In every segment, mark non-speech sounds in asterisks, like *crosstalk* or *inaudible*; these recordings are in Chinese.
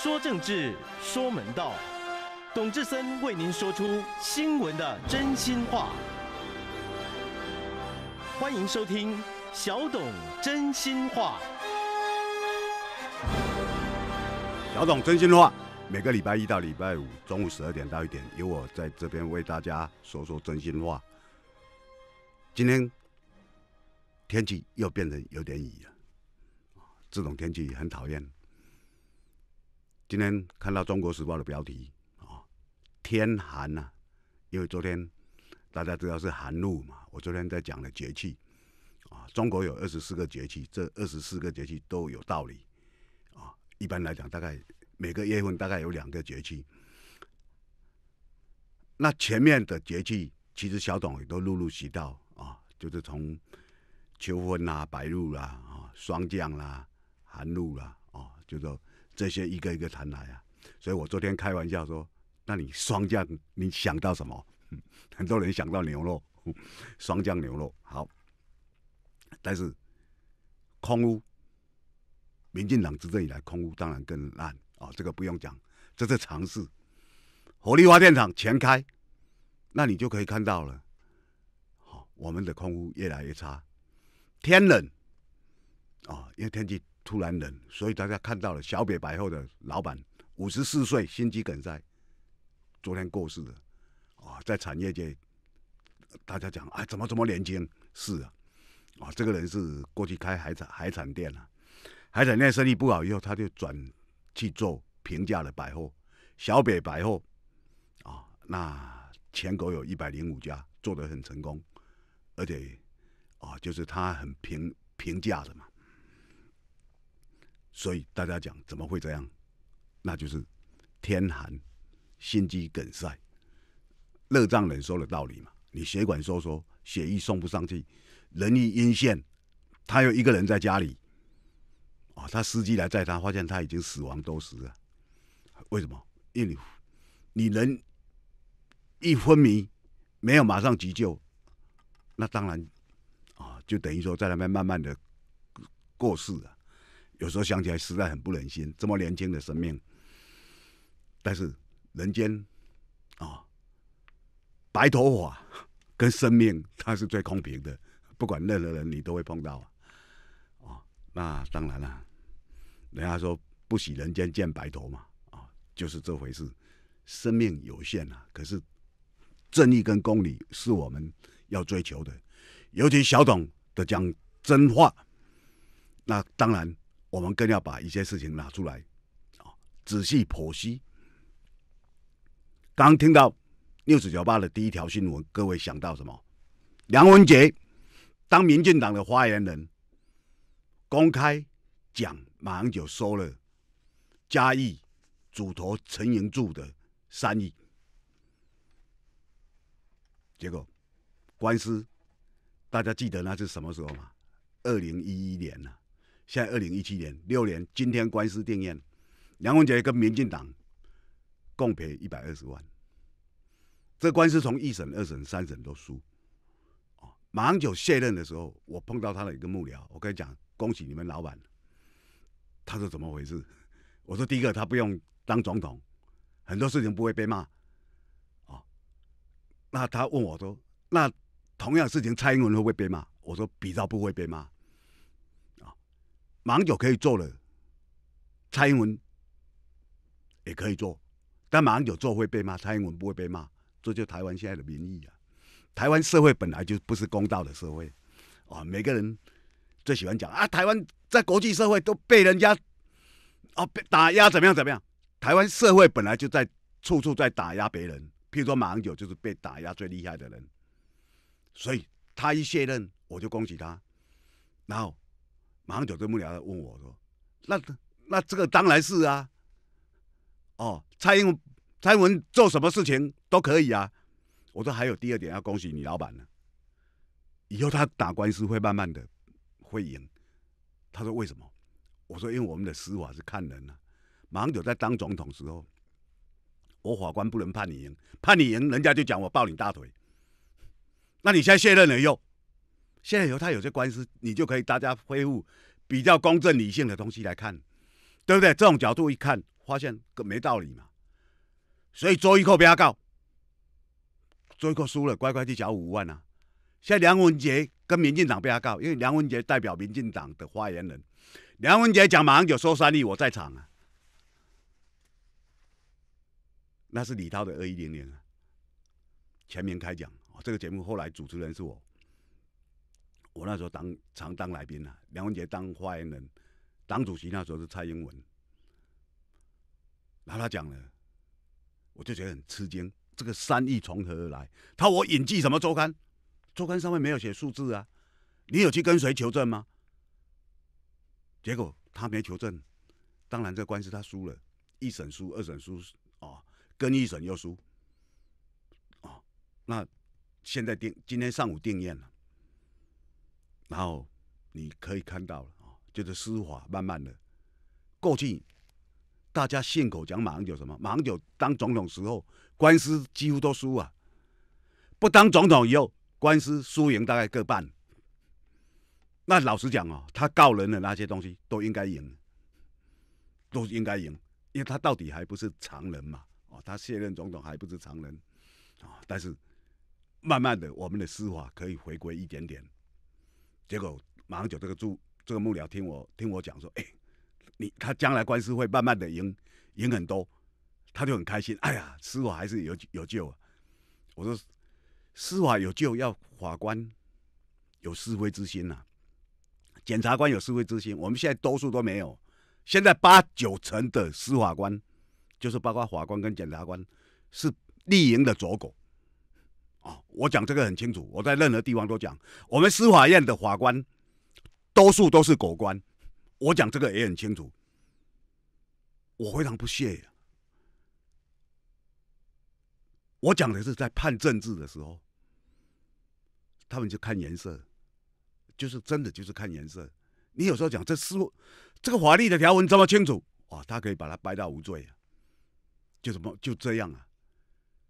说政治，说门道，董志森为您说出新闻的真心话。欢迎收听小董真心话。小董真心话，每个礼拜一到礼拜五中午十二点到一点，有我在这边为大家说说真心话。今天天气又变成有点雨了，这种天气很讨厌。今天看到《中国时报》的标题啊，天寒呐，因为昨天大家知道是寒露嘛，我昨天在讲的节气啊，中国有二十四个节气，这二十四个节气都有道理啊。一般来讲，大概每个月份大概有两个节气。那前面的节气，其实小董也都陆陆续到啊，就是从秋分啦、白露啦、啊霜降啦、寒露啦，哦，就说。这些一个一个谈来啊，所以我昨天开玩笑说，那你霜降你想到什么？*laughs* 很多人想到牛肉，霜降牛肉好，但是空屋，民进党执政以来，空屋当然更烂啊，这个不用讲，这是常事。火力发电厂全开，那你就可以看到了，好，我们的空屋越来越差，天冷，啊，因为天气。突然冷，所以大家看到了小北百货的老板五十四岁心肌梗塞，昨天过世的，啊，在产业界，大家讲啊怎么怎么年轻是啊，啊这个人是过去开海产海产店了，海产店生意不好以后他就转去做平价的百货，小北百货，啊那全国有一百零五家做的很成功，而且啊就是他很平平价的嘛。所以大家讲怎么会这样？那就是天寒，心肌梗塞，热胀冷缩的道理嘛。你血管收缩，血液送不上去，人一阴线，他又一个人在家里，哦，他司机来载他，发现他已经死亡多时了。为什么？因为你你人一昏迷，没有马上急救，那当然啊，就等于说在那边慢慢的过世了。有时候想起来，实在很不忍心，这么年轻的生命。但是人间啊，白头发 *laughs* 跟生命，它是最公平的，不管任何人，你都会碰到啊。那当然了。人家说“不喜人间见白头”嘛，啊，就是这回事。生命有限啊，可是正义跟公理是我们要追求的，尤其小董的讲真话，那当然。我们更要把一些事情拿出来，啊，仔细剖析。刚听到六四九八的第一条新闻，各位想到什么？梁文杰当民进党的发言人，公开讲马英九收了嘉义主投陈盈柱的三亿，结果官司，大家记得那是什么时候吗？二零一一年呢？现在二零一七年六年，今天官司定谳，梁文杰跟民进党共赔一百二十万。这官司从一审、二审、三审都输，哦，马英九卸任的时候，我碰到他的一个幕僚，我跟讲恭喜你们老板，他说怎么回事？我说第一个他不用当总统，很多事情不会被骂，哦，那他问我说，那同样事情蔡英文会不会被骂？我说比较不会被骂。马英九可以做了，蔡英文也可以做，但马英九做会被骂，蔡英文不会被骂，这就台湾现在的民意啊！台湾社会本来就不是公道的社会，啊，每个人最喜欢讲啊，台湾在国际社会都被人家啊打压怎么样怎么样，台湾社会本来就在处处在打压别人，譬如说马英九就是被打压最厉害的人，所以他一卸任我就恭喜他，然后。马上九在不了，问我说：“那那这个当然是啊，哦，蔡英文蔡英文做什么事情都可以啊。”我说：“还有第二点要恭喜你老板呢，以后他打官司会慢慢的会赢。”他说：“为什么？”我说：“因为我们的司法是看人啊。”马上九在当总统时候，我法官不能判你赢，判你赢人家就讲我抱你大腿。那你现在卸任了又？现在由他有些官司，你就可以大家恢复比较公正理性的东西来看，对不对？这种角度一看，发现没道理嘛。所以周易扣不要告，周易扣输了乖乖去缴五万啊。现在梁文杰跟民进党不要告，因为梁文杰代表民进党的发言人，梁文杰讲马上就收三亿，我在场啊。那是李涛的二一零零啊，全民开讲，这个节目后来主持人是我。我那时候当常当来宾啊，梁文杰当发言人，党主席那时候是蔡英文。然后他讲了，我就觉得很吃惊，这个三亿从何而来？他我引进什么周刊？周刊上面没有写数字啊，你有去跟谁求证吗？结果他没求证，当然这官司他输了，一审输，二审输，啊，跟一审又输，啊，那现在定今天上午定宴了。然后你可以看到了啊，就是司法慢慢的，过去大家信口讲马英九什么？马英九当总统时候官司几乎都输啊，不当总统以后官司输赢大概各半。那老实讲哦，他告人的那些东西都应该赢，都应该赢，因为他到底还不是常人嘛，哦，他卸任总统还不是常人，啊，但是慢慢的我们的司法可以回归一点点。结果，马上就这个助这个幕僚听我听我讲说，哎，你他将来官司会慢慢的赢赢很多，他就很开心。哎呀，司法还是有有救啊！我说，司法有救要法官有是非之心呐，检察官有是非之心。我们现在多数都没有，现在八九成的司法官，就是包括法官跟检察官，是立赢的走狗。我讲这个很清楚，我在任何地方都讲，我们司法院的法官多数都是狗官。我讲这个也很清楚，我非常不屑呀。我讲的是在判政治的时候，他们就看颜色，就是真的就是看颜色。你有时候讲这路，这个法律的条文这么清楚哇，他可以把它掰到无罪啊，就怎么就这样啊？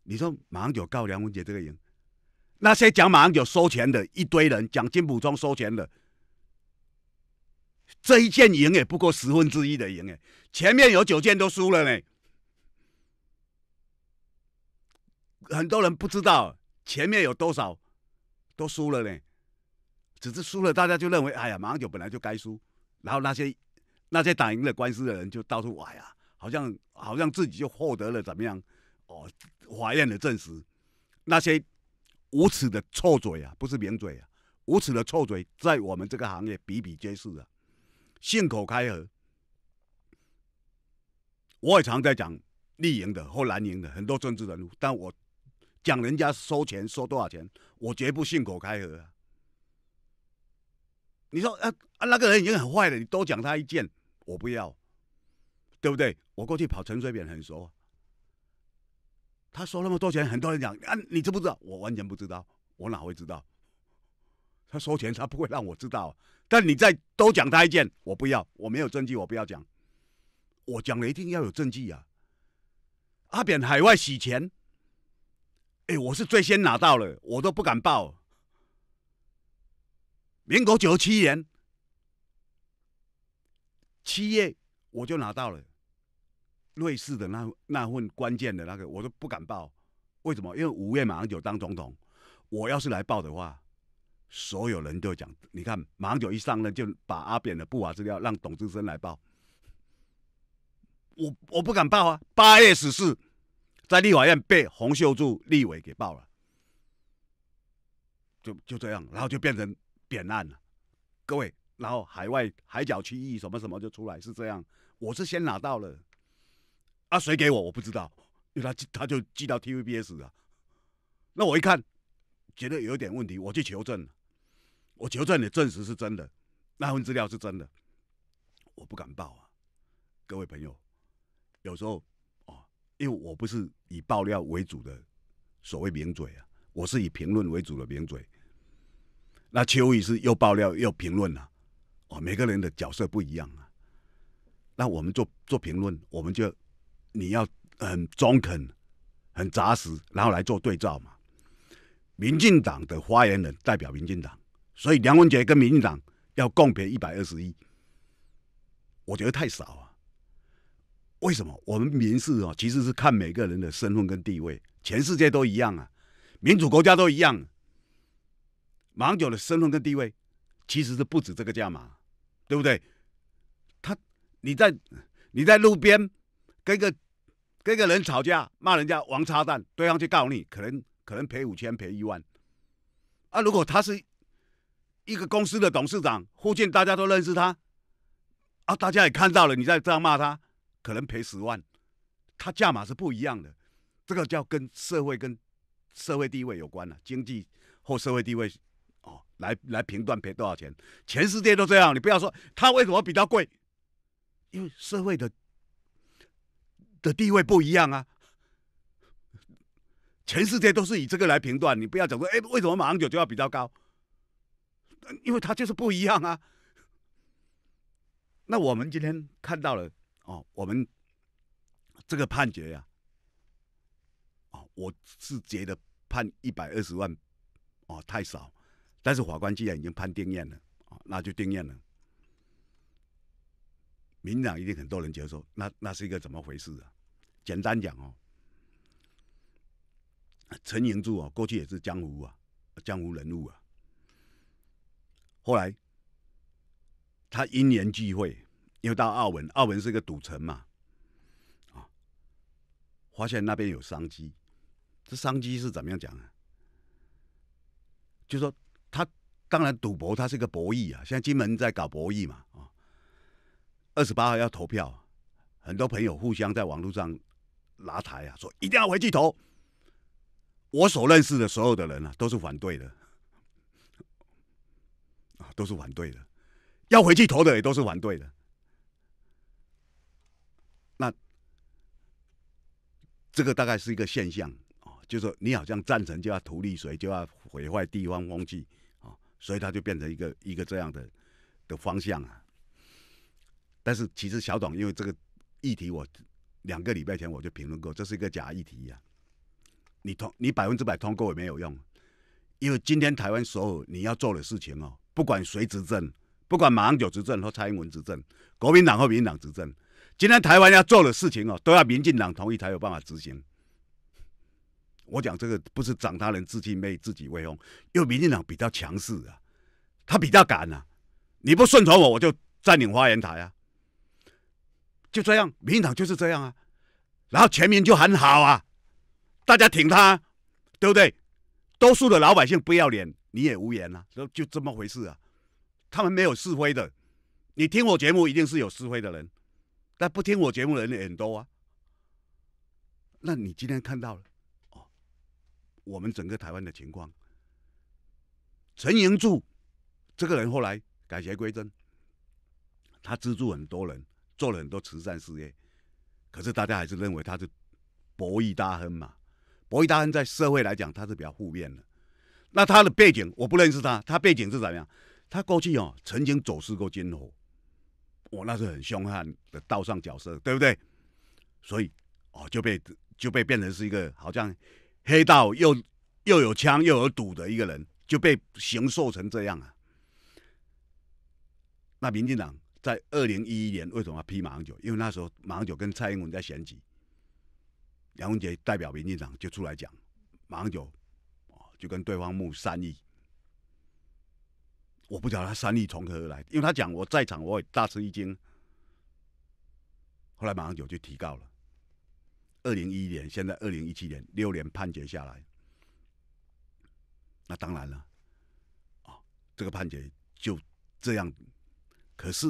你说马上就告梁文杰这个人？那些讲马上酒收钱的一堆人，奖金补中收钱的，这一件赢也不过十分之一的赢哎，前面有九件都输了呢。很多人不知道前面有多少都输了呢，只是输了，大家就认为哎呀马上酒本来就该输，然后那些那些打赢了官司的人就到处哇呀，好像好像自己就获得了怎么样哦，法院的证实，那些。无耻的臭嘴啊，不是名嘴啊！无耻的臭嘴在我们这个行业比比皆是啊，信口开河。我也常在讲绿营的或蓝营的很多政治人物，但我讲人家收钱收多少钱，我绝不信口开河。你说啊啊，那个人已经很坏了，你多讲他一件，我不要，对不对？我过去跑陈水扁很熟。他收那么多钱，很多人讲啊，你知不知道？我完全不知道，我哪会知道？他收钱，他不会让我知道。但你再都讲他一件，我不要，我没有证据，我不要讲。我讲了，一定要有证据啊！阿扁海外洗钱，哎，我是最先拿到了，我都不敢报。民国九七年七月，我就拿到了。瑞士的那那份关键的那个，我都不敢报，为什么？因为五月马上就当总统，我要是来报的话，所有人都讲，你看马上就一上任就把阿扁的不法资料让董志生来报，我我不敢报啊。八月十四，在立法院被洪秀柱立委给报了，就就这样，然后就变成扁案了，各位，然后海外海角区域什么什么就出来，是这样。我是先拿到了。啊，谁给我我不知道，因为他他就寄到 TVBS 了。那我一看，觉得有点问题，我去求证。我求证的证实是真的，那份资料是真的，我不敢报啊。各位朋友，有时候哦，因为我不是以爆料为主的所谓名嘴啊，我是以评论为主的名嘴。那秋雨是又爆料又评论啊，哦，每个人的角色不一样啊。那我们做做评论，我们就。你要很中肯、很扎实，然后来做对照嘛。民进党的发言人代表民进党，所以梁文杰跟民进党要共赔一百二十亿，我觉得太少啊。为什么？我们民事哦，其实是看每个人的身份跟地位，全世界都一样啊，民主国家都一样。芒九的身份跟地位，其实是不止这个价码，对不对？他，你在你在路边跟一个。跟个人吵架骂人家王插蛋，对方去告你，可能可能赔五千赔一万。啊，如果他是一个公司的董事长，附近大家都认识他，啊，大家也看到了你在这样骂他，可能赔十万。他价码是不一样的，这个叫跟社会跟社会地位有关了，经济或社会地位哦，来来评断赔多少钱。全世界都这样，你不要说他为什么比较贵，因为社会的。地位不一样啊，全世界都是以这个来评断。你不要总说，哎，为什么马英九就要比较高？因为他就是不一样啊。那我们今天看到了哦，我们这个判决呀，哦，我是觉得判一百二十万哦太少，但是法官既然已经判定验了哦，那就定验了。民长一定很多人接说，那那是一个怎么回事啊？简单讲哦，陈廷柱哦，过去也是江湖啊，江湖人物啊。后来他因缘际会，又到澳门，澳门是个赌城嘛，啊，发现那边有商机。这商机是怎么样讲呢？就说他当然赌博，他是一个博弈啊。现在金门在搞博弈嘛，啊，二十八号要投票，很多朋友互相在网络上。拿台啊，说一定要回去投。我所认识的所有的人啊，都是反对的，啊，都是反对的，要回去投的也都是反对的。那这个大概是一个现象啊，就说你好像赞成就要图利谁，就要毁坏地方风气啊，所以他就变成一个一个这样的的方向啊。但是其实小董，因为这个议题我。两个礼拜前我就评论过，这是一个假议题呀。你通你百分之百通过也没有用，因为今天台湾所有你要做的事情哦，不管谁执政，不管马英九执政或蔡英文执政，国民党或民进党执政，今天台湾要做的事情哦，都要民进党同意才有办法执行。我讲这个不是长他人志气，灭自己威风，因为民进党比较强势啊，他比较敢啊，你不顺从我，我就占领花园台啊。就这样，民进党就是这样啊，然后全民就很好啊，大家挺他，对不对？多数的老百姓不要脸，你也无言了，就就这么回事啊。他们没有是非的，你听我节目一定是有是非的人，但不听我节目的人也很多啊。那你今天看到了，哦，我们整个台湾的情况，陈银柱这个人后来改邪归正，他资助很多人。做了很多慈善事业，可是大家还是认为他是博弈大亨嘛？博弈大亨在社会来讲，他是比较负面的。那他的背景我不认识他，他背景是怎么样？他过去哦曾经走私过军火，我那是很凶悍的道上角色，对不对？所以哦就被就被变成是一个好像黑道又又有枪又有赌的一个人，就被形塑成这样啊。那民进党。在二零一一年，为什么要批马英九？因为那时候马英九跟蔡英文在选举，杨文杰代表民进党就出来讲，马英九就跟对方募三亿。我不晓得他三亿从何而来，因为他讲我在场，我也大吃一惊。后来马英九就提告了。二零一一年，现在二零一七年，六年判决下来，那当然了，啊，这个判决就这样，可是。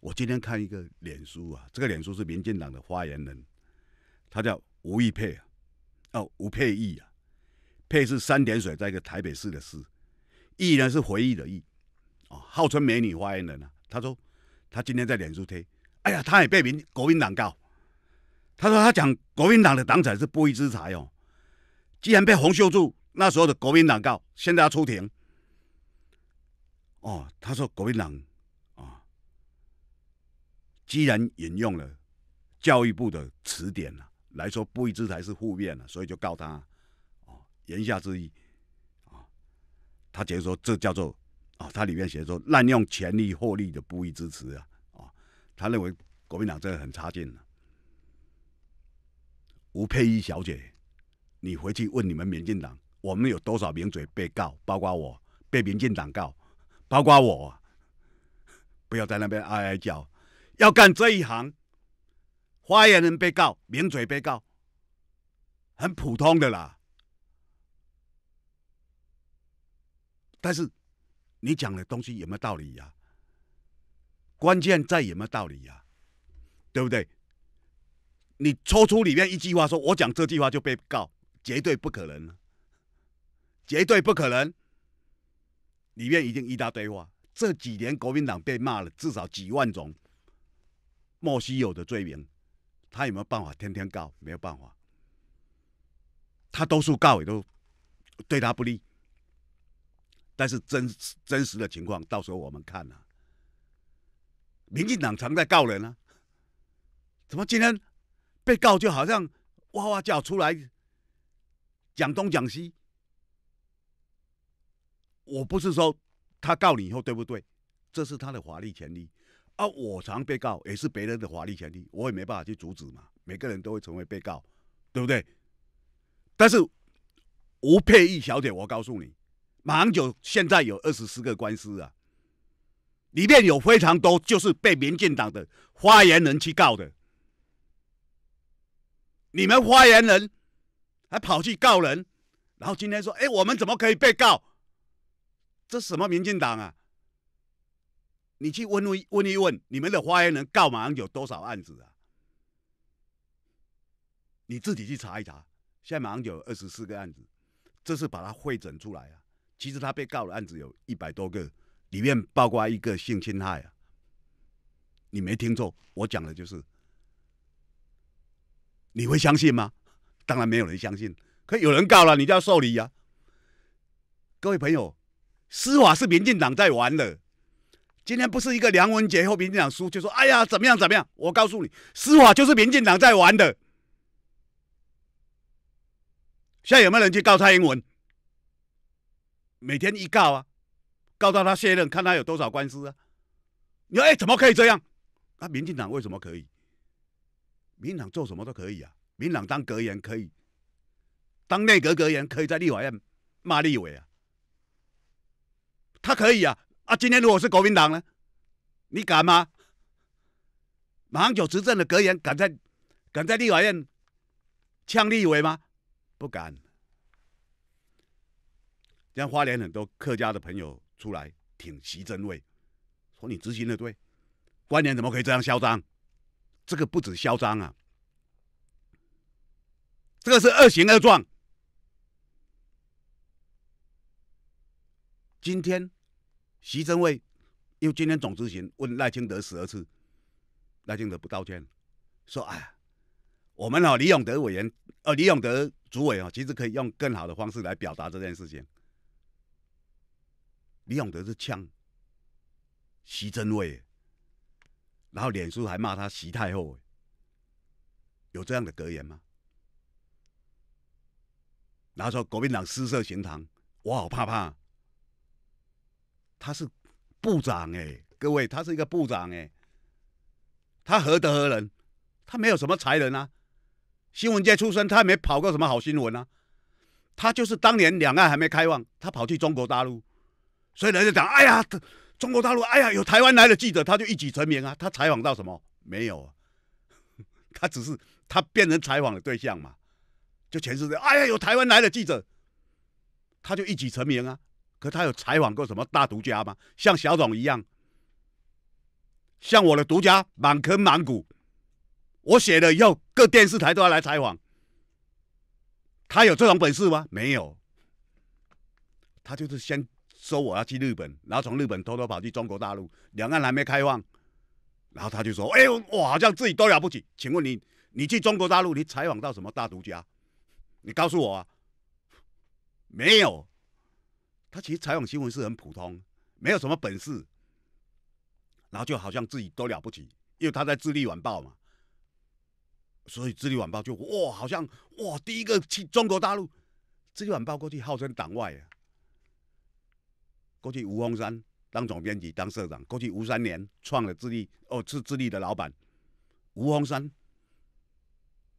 我今天看一个脸书啊，这个脸书是民进党的发言人，他叫吴玉佩啊，哦吴佩义啊，佩是三点水，在一个台北市的市，义呢是回忆的义，哦，号称美女发言人啊，他说他今天在脸书推，哎呀，他也被民国民党告，他说他讲国民党的党产是不义之财哦，既然被洪秀柱那时候的国民党告，现在要出庭，哦，他说国民党。既然引用了教育部的词典了来说不义之财是负面了，所以就告他，哦，言下之意，啊，他解释说这叫做啊，他里面写说滥用权力获利的不义之词啊啊，他认为国民党真的很差劲了。吴佩仪小姐，你回去问你们民进党，我们有多少名嘴被告，包括我被民进党告，包括我，不要在那边哀哀叫。要干这一行，发言人被告、名嘴被告，很普通的啦。但是，你讲的东西有没有道理呀？关键在有没有道理呀，对不对？你抽出里面一句话，说我讲这句话就被告，绝对不可能，绝对不可能。里面已经一大堆话，这几年国民党被骂了至少几万种。莫须有的罪名，他有没有办法？天天告没有办法，他多数告也都对他不利。但是真真实的情况，到时候我们看呐。民进党常在告人啊，怎么今天被告就好像哇哇叫出来，讲东讲西。我不是说他告你以后对不对，这是他的法律权利。啊，我常被告也是别人的法律权利，我也没办法去阻止嘛。每个人都会成为被告，对不对？但是吴佩义小姐，我告诉你，马英九现在有二十四个官司啊，里面有非常多就是被民进党的发言人去告的。你们发言人还跑去告人，然后今天说：哎，我们怎么可以被告？这什么民进党啊？你去问问问一问，你们的发言人告马英九多少案子啊？你自己去查一查，现在马英九二十四个案子，这是把它会整出来啊。其实他被告的案子有一百多个，里面包括一个性侵害啊。你没听错，我讲的就是，你会相信吗？当然没有人相信，可有人告了，你就要受理啊。各位朋友，司法是民进党在玩的。今天不是一个梁文杰和民进党输，就说哎呀怎么样怎么样？我告诉你，司法就是民进党在玩的。现在有没有人去告蔡英文？每天一告啊，告到他卸任，看他有多少官司啊？你说哎，怎么可以这样？那民进党为什么可以？民进党做什么都可以啊，民党当格言可以，当内阁格言可以在立法院骂立委啊，他可以啊。啊，今天如果是国民党呢，你敢吗？马英九执政的格言，敢在敢在立法院呛立委吗？不敢。像花莲很多客家的朋友出来挺席珍味，说你执行的对，官员怎么可以这样嚣张？这个不止嚣张啊，这个是恶行恶状。今天。徐正伟，因为今天总执行问赖清德十二次，赖清德不道歉，说：“哎，我们哦，李永德委员，呃李永德主委哦，其实可以用更好的方式来表达这件事情。李永德是呛徐正伟，然后脸书还骂他徐太后，有这样的格言吗？然后说国民党失色行堂，我好怕怕。”他是部长哎，各位，他是一个部长哎，他何德何能？他没有什么才能啊，新闻界出身，他也没跑过什么好新闻啊。他就是当年两岸还没开放，他跑去中国大陆，所以人家讲，哎呀，中国大陆，哎呀，有台湾来的记者，他就一举成名啊。他采访到什么？没有，*laughs* 他只是他变成采访的对象嘛，就全是哎呀，有台湾来的记者，他就一举成名啊。可他有采访过什么大独家吗？像小董一样，像我的独家满坑满谷，我写了以后，各电视台都要来采访，他有这种本事吗？没有，他就是先说我要去日本，然后从日本偷偷跑去中国大陆，两岸还没开放，然后他就说：“哎呦，我好像自己多了不起。”请问你，你去中国大陆，你采访到什么大独家？你告诉我啊，没有。他其实采访新闻是很普通，没有什么本事，然后就好像自己都了不起，因为他在《智利晚报》嘛，所以《智利晚报》就哇，好像哇，第一个去中国大陆，《智利晚报》过去号称党外啊，过去吴丰山当总编辑、当社长，过去吴三连创了智利哦，是智利的老板，吴丰山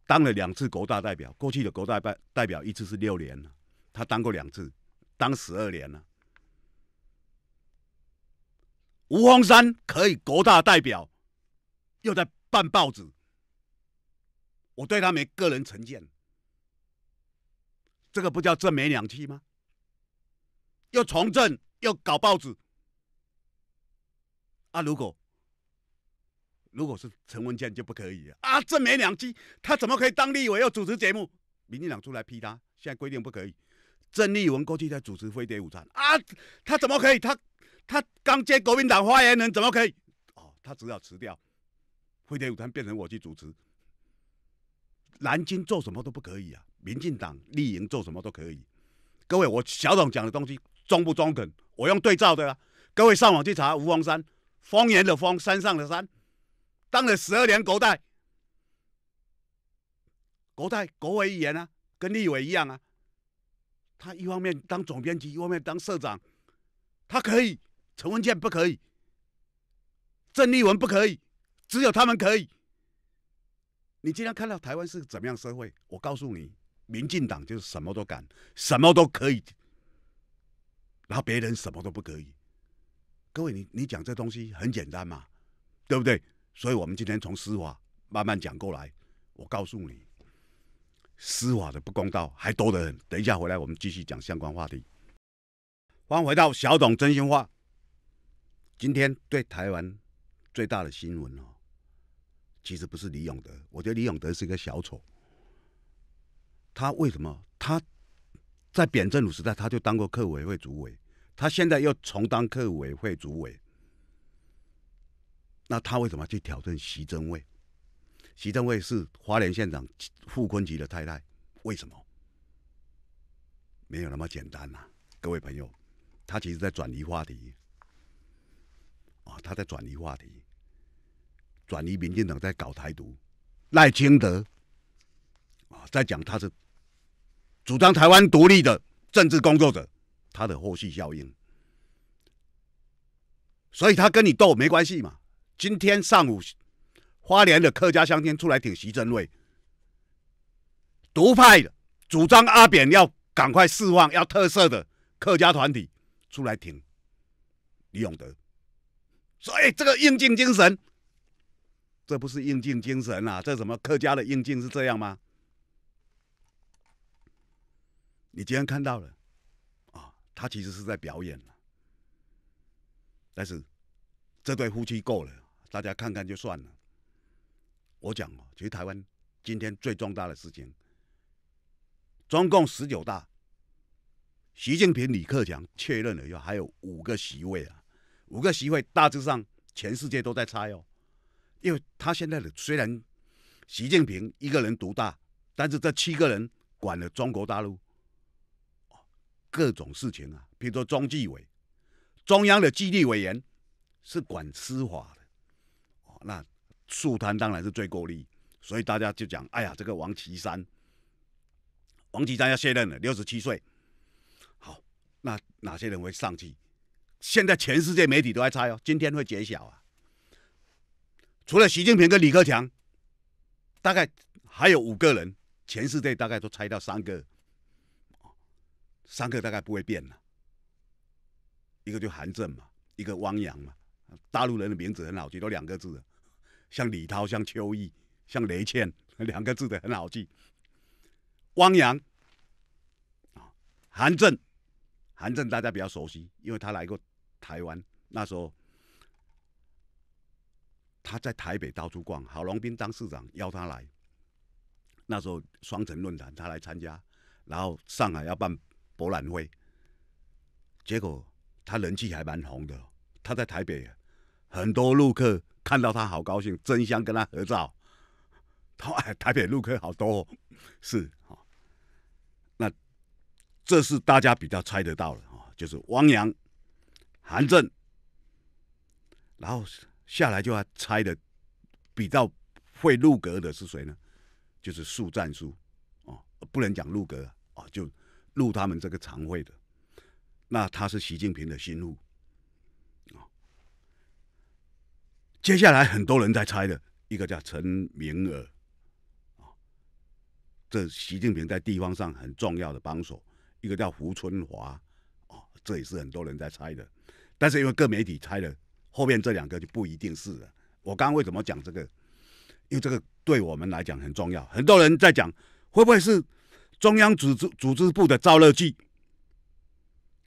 当了两次国大代表，过去的国大代代表一次是六年，他当过两次。当十二年了，吴风山可以国大代表，又在办报纸，我对他没个人成见，这个不叫正没两气吗？又从政又搞报纸，啊，如果如果是陈文健就不可以啊，正没两气，他怎么可以当立委又主持节目？民进党出来批他，现在规定不可以。郑丽文过去在主持《飞碟午餐》啊，他怎么可以？他他刚接国民党发言人，怎么可以？哦，他只好辞掉《飞碟午餐》，变成我去主持。南京做什么都不可以啊，民进党立营做什么都可以。各位，我小董讲的东西中不中肯？我用对照的啊。各位上网去查吴峰山，方言的方，山上的山，当了十二年国代，国代国会议员啊，跟立委一样啊。他一方面当总编辑，一方面当社长，他可以；陈文健不可以，郑丽文不可以，只有他们可以。你今天看到台湾是怎么样社会？我告诉你，民进党就是什么都敢，什么都可以，然后别人什么都不可以。各位，你你讲这东西很简单嘛，对不对？所以我们今天从司法慢慢讲过来，我告诉你。司法的不公道还多得很。等一下回来，我们继续讲相关话题。欢迎回到小董真心话，今天对台湾最大的新闻哦，其实不是李永德，我觉得李永德是一个小丑。他为什么？他在扁政府时代他就当过客委会主委，他现在又重当客委会主委，那他为什么去挑战习真委？徐正惠是花莲县长傅昆萁的太太，为什么没有那么简单啊，各位朋友，他其实在转移话题啊，他在转移话题，转移民进党在搞台独，赖清德啊，在讲他是主张台湾独立的政治工作者，他的后续效应，所以他跟你斗没关系嘛。今天上午。花莲的客家乡亲出来挺徐真瑞，独派的主张阿扁要赶快释放，要特色的客家团体出来挺李永德，所以这个应尽精神，这不是应尽精神啊！这什么客家的应尽是这样吗？”你今天看到了，啊，他其实是在表演但是这对夫妻够了，大家看看就算了。我讲哦，其实台湾今天最重大的事情，中共十九大，习近平、李克强确认了以后，还有五个席位啊，五个席位大致上全世界都在猜哦，因为他现在的虽然习近平一个人独大，但是这七个人管了中国大陆各种事情啊，比如说中纪委，中央的纪律委员是管司法的，哦那。速谈当然是最够力，所以大家就讲：哎呀，这个王岐山，王岐山要卸任了，六十七岁。好，那哪些人会上去？现在全世界媒体都在猜哦，今天会揭晓啊。除了习近平跟李克强，大概还有五个人，全世界大概都猜到三个，三个大概不会变了。一个就韩正嘛，一个汪洋嘛，大陆人的名字很好记，都两个字。像李涛、像邱毅、像雷倩，两个字的很好记。汪洋，啊，韩正，韩正大家比较熟悉，因为他来过台湾，那时候他在台北到处逛，郝龙斌当市长邀他来，那时候双城论坛他来参加，然后上海要办博览会，结果他人气还蛮红的，他在台北很多路客。看到他好高兴，争相跟他合照。*laughs* 台北陆客好多，是哦。那这是大家比较猜得到的啊，就是汪洋、韩正。然后下来就要猜的比较会入阁的是谁呢？就是速战书哦，不能讲入阁啊，就入他们这个常会的。那他是习近平的心腹。接下来很多人在猜的一个叫陈明尔，啊，这习近平在地方上很重要的帮手；一个叫胡春华，啊，这也是很多人在猜的。但是因为各媒体猜的，后面这两个就不一定是了。我刚刚为什么讲这个？因为这个对我们来讲很重要。很多人在讲，会不会是中央组织组织部的赵乐际，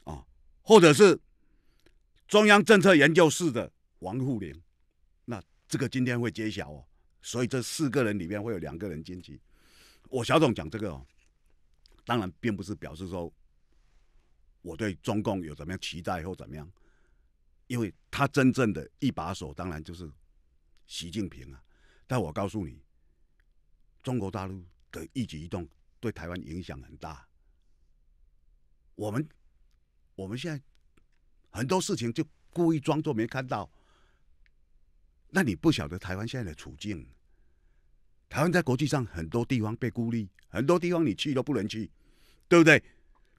啊，或者是中央政策研究室的王沪宁？这个今天会揭晓哦，所以这四个人里面会有两个人晋级。我小总讲这个哦，当然并不是表示说我对中共有怎么样期待或怎么样，因为他真正的一把手当然就是习近平啊。但我告诉你，中国大陆的一举一动对台湾影响很大。我们我们现在很多事情就故意装作没看到。那你不晓得台湾现在的处境？台湾在国际上很多地方被孤立，很多地方你去都不能去，对不对？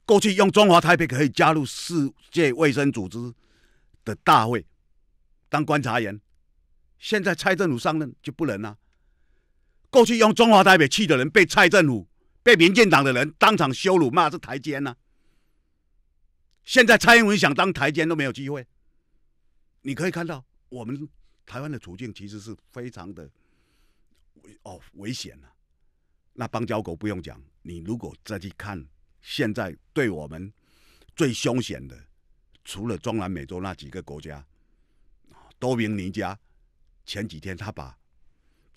过去用中华台北可以加入世界卫生组织的大会当观察员，现在蔡政府上任就不能了。过去用中华台北去的人被蔡政府、被民进党的人当场羞辱骂是台奸呢。现在蔡英文想当台奸都没有机会。你可以看到我们。台湾的处境其实是非常的危哦危险呐！那邦交国不用讲，你如果再去看，现在对我们最凶险的，除了中南美洲那几个国家，多明尼加前几天他把，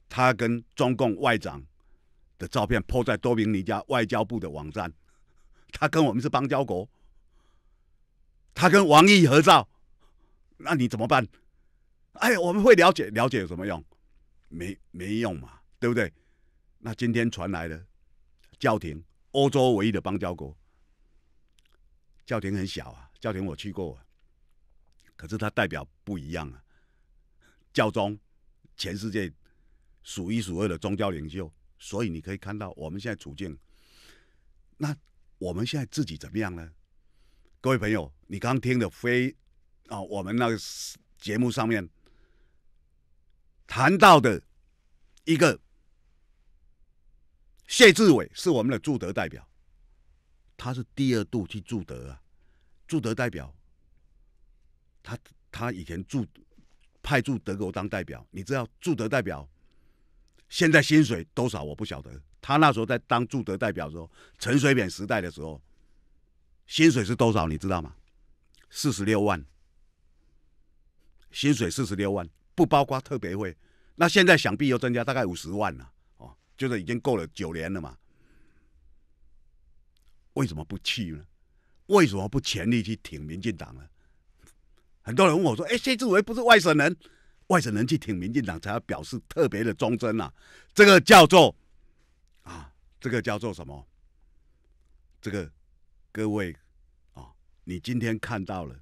他跟中共外长的照片铺在多明尼加外交部的网站，他跟我们是邦交国，他跟王毅合照，那你怎么办？哎，我们会了解了解有什么用？没没用嘛，对不对？那今天传来的教廷，欧洲唯一的邦交国。教廷很小啊，教廷我去过，可是它代表不一样啊。教宗，全世界数一数二的宗教领袖，所以你可以看到我们现在处境。那我们现在自己怎么样呢？各位朋友，你刚听的非啊，我们那个节目上面。谈到的，一个谢志伟是我们的驻德代表，他是第二度去驻德啊。驻德代表，他他以前驻派驻德国当代表，你知道驻德代表现在薪水多少？我不晓得。他那时候在当驻德代表时候，陈水扁时代的时候，薪水是多少？你知道吗？四十六万，薪水四十六万。不包括特别会，那现在想必又增加大概五十万了，哦，就是已经够了九年了嘛？为什么不去呢？为什么不全力去挺民进党呢？很多人问我说：“哎，谢志伟不是外省人，外省人去挺民进党才要表示特别的忠贞啊。”这个叫做啊，这个叫做什么？这个各位啊，你今天看到了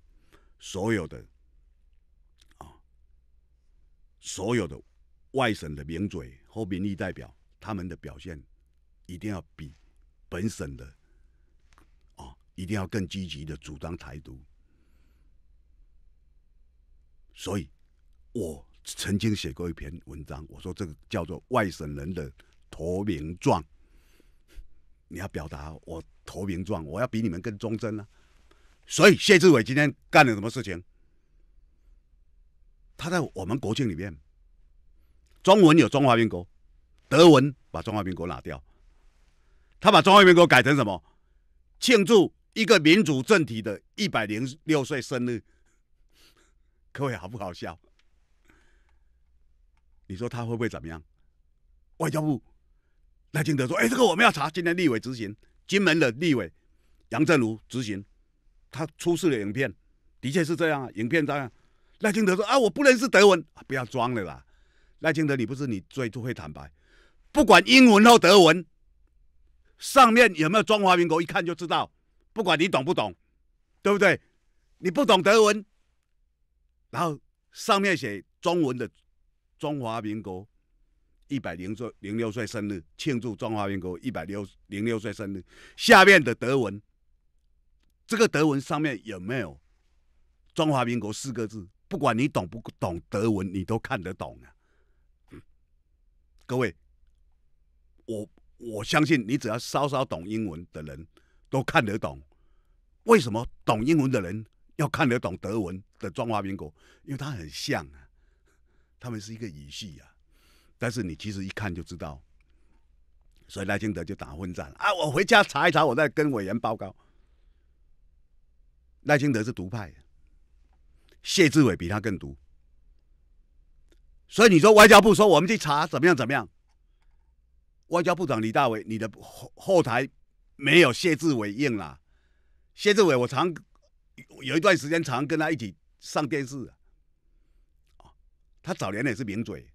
所有的。所有的外省的名嘴或民意代表，他们的表现一定要比本省的啊，一定要更积极的主张台独。所以，我曾经写过一篇文章，我说这个叫做“外省人的投名状”。你要表达我投名状，我要比你们更忠贞呢。所以，谢志伟今天干了什么事情？他在我们国庆里面，中文有《中华民国》，德文把《中华民国》拿掉，他把《中华民国》改成什么？庆祝一个民主政体的一百零六岁生日。各位好不好笑？你说他会不会怎么样？外交部赖清德说：“哎，这个我们要查。”今天立委执行金门的立委杨振如执行，他出示的影片的确是这样啊，影片这样。赖清德说：“啊，我不认识德文，不要装了啦！赖清德，你不是你最会坦白，不管英文或德文，上面有没有中华民国，一看就知道。不管你懂不懂，对不对？你不懂德文，然后上面写中文的中华民国一百零岁零六岁生日，庆祝中华民国一百六零六岁生日。下面的德文，这个德文上面有没有中华民国四个字？”不管你懂不懂德文，你都看得懂啊！各位，我我相信你，只要稍稍懂英文的人，都看得懂。为什么懂英文的人要看得懂德文的《中华民国》？因为它很像啊，他们是一个语系啊。但是你其实一看就知道，所以赖清德就打混战啊！我回家查一查，我再跟委员报告。赖清德是独派。谢志伟比他更毒，所以你说外交部说我们去查怎么样怎么样？外交部长李大伟，你的后后台没有谢志伟硬啦。谢志伟，我常有一段时间常跟他一起上电视，啊，他早年也是名嘴，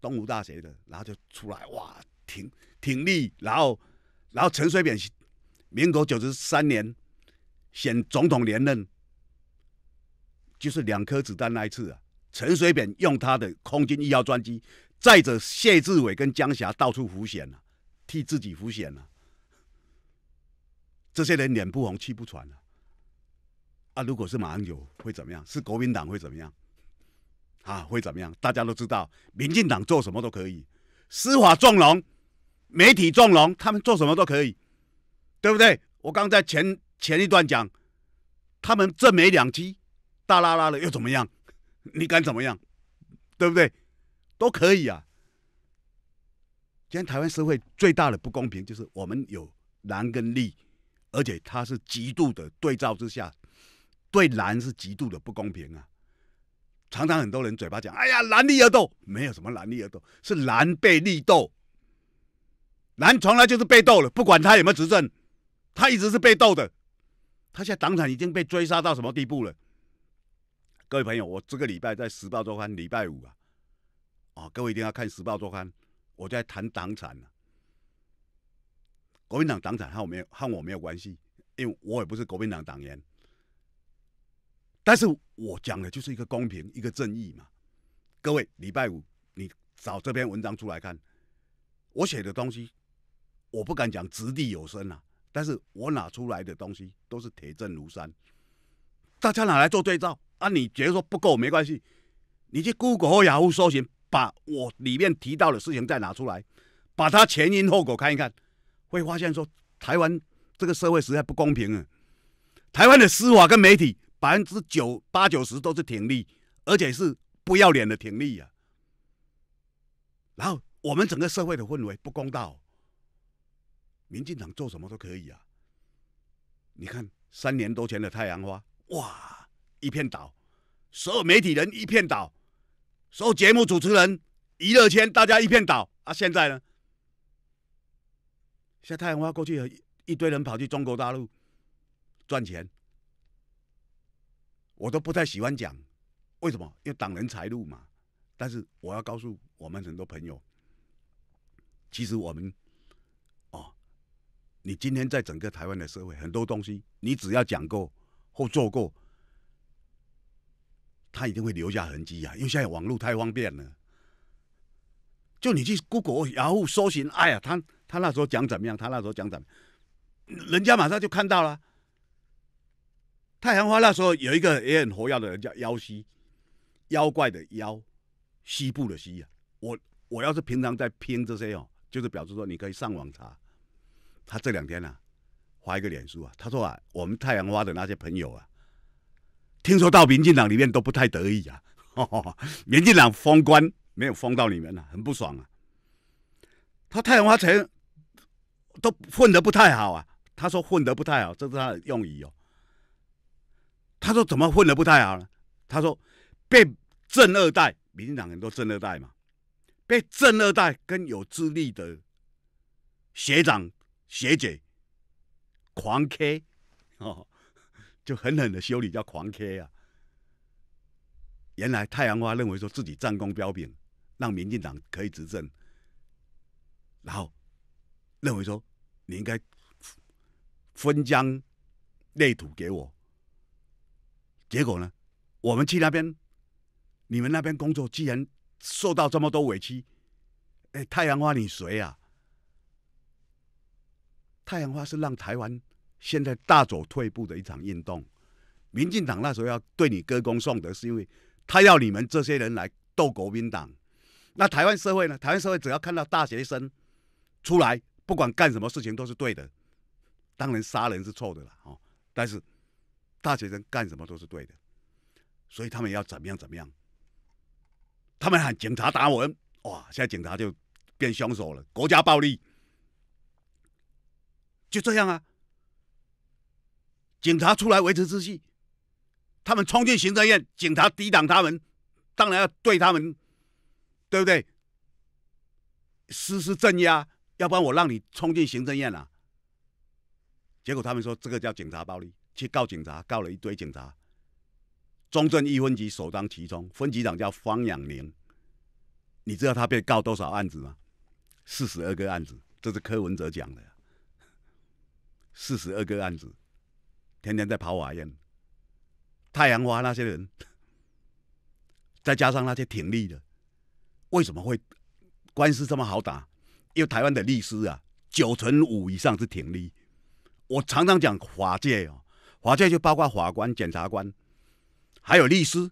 东吴大学的，然后就出来哇挺挺立，然后然后陈水扁民国九十三年选总统连任。就是两颗子弹那一次啊，陈水扁用他的空军医药专机载着谢志伟跟江霞到处浮险啊，替自己浮险啊。这些人脸不红气不喘啊。啊，如果是马英九会怎么样？是国民党会怎么样？啊，会怎么样？大家都知道，民进党做什么都可以，司法纵容，媒体纵容，他们做什么都可以，对不对？我刚在前前一段讲，他们政没两期大拉拉了又怎么样？*laughs* 你敢怎么样？对不对？都可以啊。今天台湾社会最大的不公平就是我们有蓝跟绿，而且它是极度的对照之下，对蓝是极度的不公平啊。常常很多人嘴巴讲，哎呀，蓝绿而斗，没有什么蓝绿而斗，是蓝被绿斗。蓝从来就是被斗了，不管他有没有执政，他一直是被斗的。他现在党产已经被追杀到什么地步了？各位朋友，我这个礼拜在《时报周刊》礼拜五啊，啊，各位一定要看《时报周刊》。我在谈党产，国民党党产和我没有和我没有关系，因为我也不是国民党党员。但是我讲的就是一个公平，一个正义嘛。各位礼拜五，你找这篇文章出来看，我写的东西，我不敢讲掷地有声啊，但是我拿出来的东西都是铁证如山，大家拿来做对照。那你觉得说不够没关系，你去 Google 或 Yahoo 搜寻，把我里面提到的事情再拿出来，把它前因后果看一看，会发现说台湾这个社会实在不公平啊！台湾的司法跟媒体百分之九八九十都是挺立，而且是不要脸的挺立啊。然后我们整个社会的氛围不公道，民进党做什么都可以啊。你看三年多前的太阳花，哇！一片倒，所有媒体人一片倒，所有节目主持人、娱乐圈大家一片倒啊！现在呢，现在太阳花过去，一堆人跑去中国大陆赚钱，我都不太喜欢讲，为什么？因为挡人财路嘛。但是我要告诉我们很多朋友，其实我们，哦，你今天在整个台湾的社会，很多东西你只要讲过或做过。他一定会留下痕迹啊，因为现在网络太方便了。就你去 Google，然后搜寻，哎呀，他他那时候讲怎么样？他那时候讲怎么？人家马上就看到了。太阳花那时候有一个也很活跃的人叫妖西，妖怪的妖，西部的西啊。我我要是平常在拼这些哦，就是表示说你可以上网查。他这两天呢，发一个脸书啊，他说啊，我们太阳花的那些朋友啊。听说到民进党里面都不太得意啊，*laughs* 民进党封官没有封到里面啊，很不爽啊。他太阳花城都混得不太好啊，他说混得不太好，这是他的用语哦。他说怎么混得不太好呢？他说被正二代，民进党很多正二代嘛，被正二代跟有资历的学长学姐狂 K 哦。就狠狠的修理，叫狂 K 啊！原来太阳花认为说自己战功彪炳，让民进党可以执政，然后认为说你应该分疆内土给我。结果呢，我们去那边，你们那边工作，既然受到这么多委屈，哎，太阳花你谁啊？太阳花是让台湾。现在大走退步的一场运动，民进党那时候要对你歌功颂德，是因为他要你们这些人来斗国民党。那台湾社会呢？台湾社会只要看到大学生出来，不管干什么事情都是对的。当然杀人是错的了，哦，但是大学生干什么都是对的，所以他们要怎么样怎么样，他们喊警察打我，哇！现在警察就变凶手了，国家暴力，就这样啊。警察出来维持秩序，他们冲进行政院，警察抵挡他们，当然要对他们，对不对？实施镇压，要不然我让你冲进行政院了。结果他们说这个叫警察暴力，去告警察，告了一堆警察。中正一分局首当其冲，分局长叫方养宁，你知道他被告多少案子吗？四十二个案子，这是柯文哲讲的，四十二个案子。天天在跑法院，太阳花那些人，*laughs* 再加上那些挺立的，为什么会官司这么好打？因为台湾的律师啊，九成五以上是挺立。我常常讲法界哦，法界就包括法官、检察官，还有律师，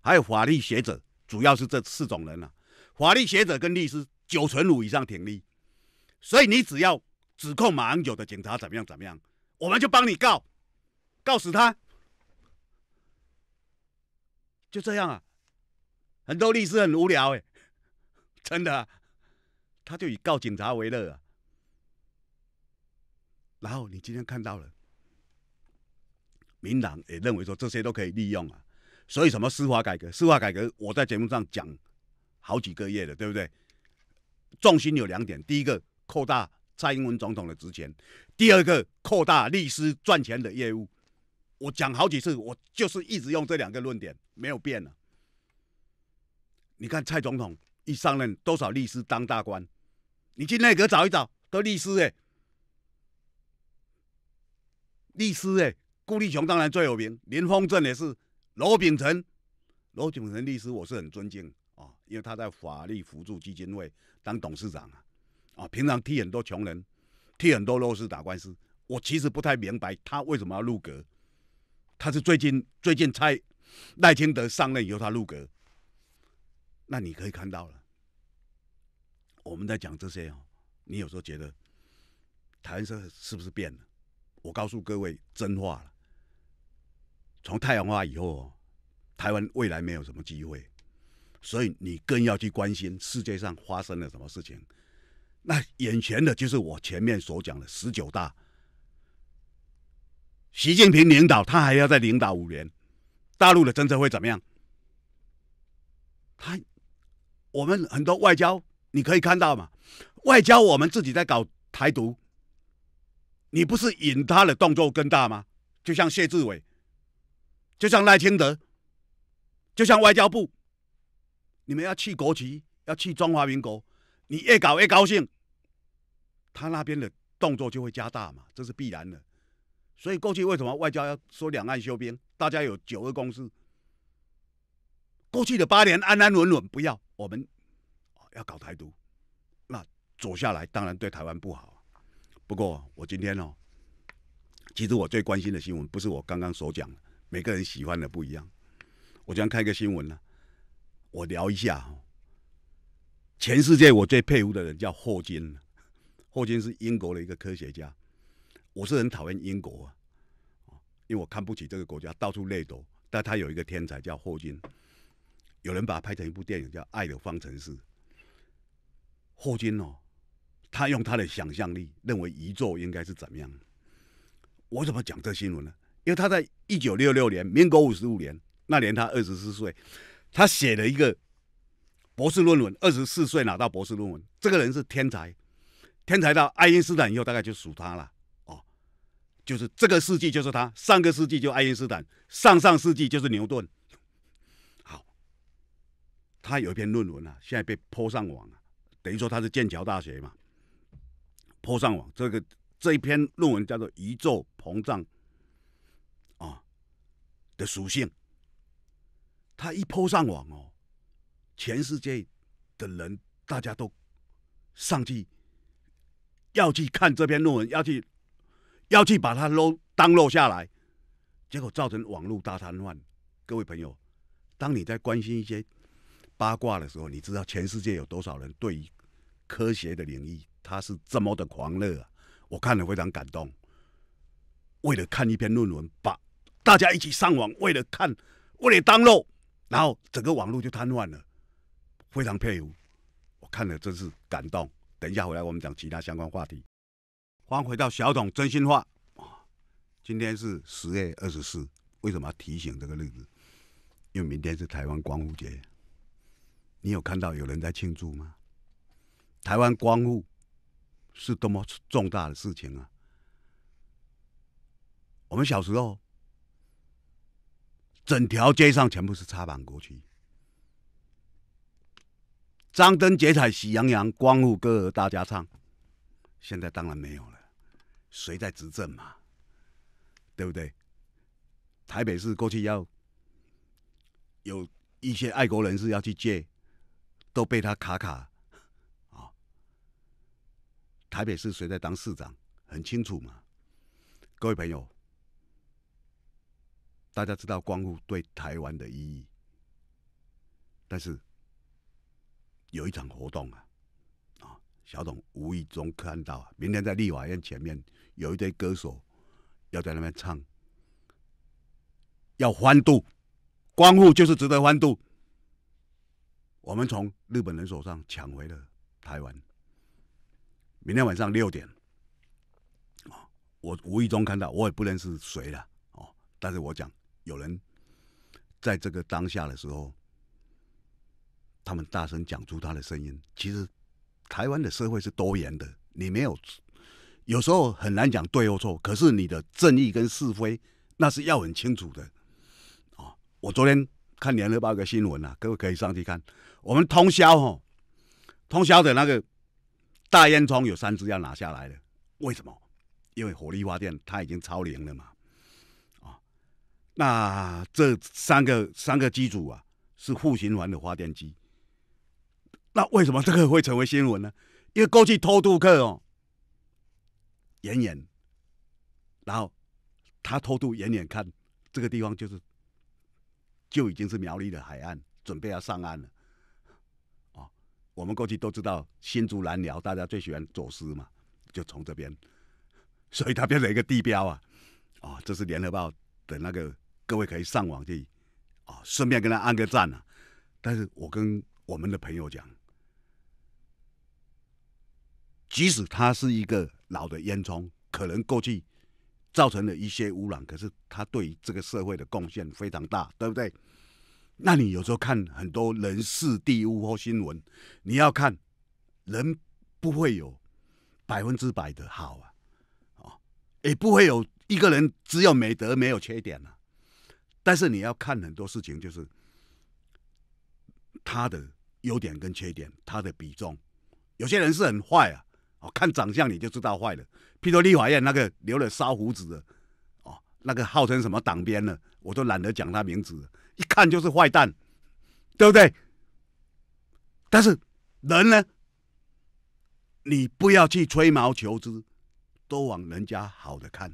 还有法律学者，主要是这四种人啊。法律学者跟律师九成五以上挺立，所以你只要指控马英九的警察怎么样怎么样，我们就帮你告。告死他，就这样啊！很多律师很无聊哎，真的，他就以告警察为乐啊。然后你今天看到了，民党也认为说这些都可以利用啊。所以什么司法改革？司法改革，我在节目上讲好几个月了，对不对？重心有两点：第一个扩大蔡英文总统的职权；第二个扩大律师赚钱的业务。我讲好几次，我就是一直用这两个论点，没有变了。你看蔡总统一上任，多少律师当大官？你去内阁找一找，都律师诶，律师诶。顾立雄当然最有名，林峰正也是罗秉成，罗秉成律师，我是很尊敬啊，因为他在法律辅助基金会当董事长啊，啊，平常替很多穷人，替很多弱势打官司。我其实不太明白他为什么要入阁。他是最近最近蔡赖清德上任由他入阁，那你可以看到了。我们在讲这些哦，你有时候觉得台湾社是不是变了？我告诉各位真话了，从太阳花以后，台湾未来没有什么机会，所以你更要去关心世界上发生了什么事情。那眼前的就是我前面所讲的十九大。习近平领导，他还要再领导五年，大陆的政策会怎么样？他，我们很多外交，你可以看到嘛，外交我们自己在搞台独，你不是引他的动作更大吗？就像谢志伟，就像赖清德，就像外交部，你们要去国旗，要去中华民国，你越搞越高兴，他那边的动作就会加大嘛，这是必然的。所以过去为什么外交要说两岸修边？大家有九个共识。过去的八年安安稳稳，不要我们要搞台独，那走下来当然对台湾不好。不过我今天哦，其实我最关心的新闻不是我刚刚所讲每个人喜欢的不一样。我将看一个新闻呢，我聊一下。全世界我最佩服的人叫霍金，霍金是英国的一个科学家。我是很讨厌英国啊，因为我看不起这个国家到处掠夺。但他有一个天才叫霍金，有人把他拍成一部电影叫《爱的方程式》。霍金哦，他用他的想象力认为宇宙应该是怎么样。我怎么讲这新闻呢？因为他在一九六六年，民国五十五年，那年他二十四岁，他写了一个博士论文，二十四岁拿到博士论文。这个人是天才，天才到爱因斯坦以后大概就数他了。就是这个世纪就是他，上个世纪就爱因斯坦，上上世纪就是牛顿。好，他有一篇论文啊，现在被泼上网了，等于说他是剑桥大学嘛，泼上网这个这一篇论文叫做《宇宙膨胀》啊的属性。他一泼上网哦，全世界的人大家都上去要去看这篇论文，要去。要去把它漏当漏下来，结果造成网络大瘫痪。各位朋友，当你在关心一些八卦的时候，你知道全世界有多少人对科学的领域他是这么的狂热？我看了非常感动。为了看一篇论文，把大家一起上网，为了看，为了当漏，然后整个网络就瘫痪了，非常佩服。我看了真是感动。等一下回来，我们讲其他相关话题。欢迎回到小董真心话。今天是十月二十四，为什么要提醒这个日子？因为明天是台湾光复节。你有看到有人在庆祝吗？台湾光复是多么重大的事情啊！我们小时候，整条街上全部是插满国旗，张灯结彩，喜洋洋，光复歌大家唱。现在当然没有了。谁在执政嘛？对不对？台北市过去要有一些爱国人士要去借，都被他卡卡啊！台北市谁在当市长，很清楚嘛？各位朋友，大家知道光复对台湾的意义，但是有一场活动啊，啊，小董无意中看到，明天在立法院前面。有一堆歌手要在那边唱，要欢度，光复就是值得欢度。我们从日本人手上抢回了台湾。明天晚上六点，啊，我无意中看到，我也不认识谁了，哦，但是我讲有人在这个当下的时候，他们大声讲出他的声音。其实，台湾的社会是多元的，你没有。有时候很难讲对或错，可是你的正义跟是非，那是要很清楚的，啊！我昨天看联合报个新闻啊，各位可以上去看。我们通宵哦，通宵的那个大烟囱有三只要拿下来了，为什么？因为火力发电它已经超龄了嘛，啊！那这三个三个机组啊，是负循环的发电机，那为什么这个会成为新闻呢？因为过去偷渡客哦。远远，然后他偷渡远远看这个地方，就是就已经是苗栗的海岸，准备要上岸了。哦，我们过去都知道新竹兰寮，大家最喜欢走私嘛，就从这边，所以它变成一个地标啊。哦，这是联合报的那个，各位可以上网去哦，顺便跟他按个赞啊。但是我跟我们的朋友讲。即使它是一个老的烟囱，可能过去造成了一些污染，可是它对这个社会的贡献非常大，对不对？那你有时候看很多人事、地、物或新闻，你要看人不会有百分之百的好啊，哦，也不会有一个人只有美德没有缺点啊。但是你要看很多事情，就是他的优点跟缺点，他的比重，有些人是很坏啊。看长相你就知道坏了，譬如立法院那个留了烧胡子的，哦，那个号称什么党鞭的，我都懒得讲他名字，一看就是坏蛋，对不对？但是人呢，你不要去吹毛求疵，都往人家好的看。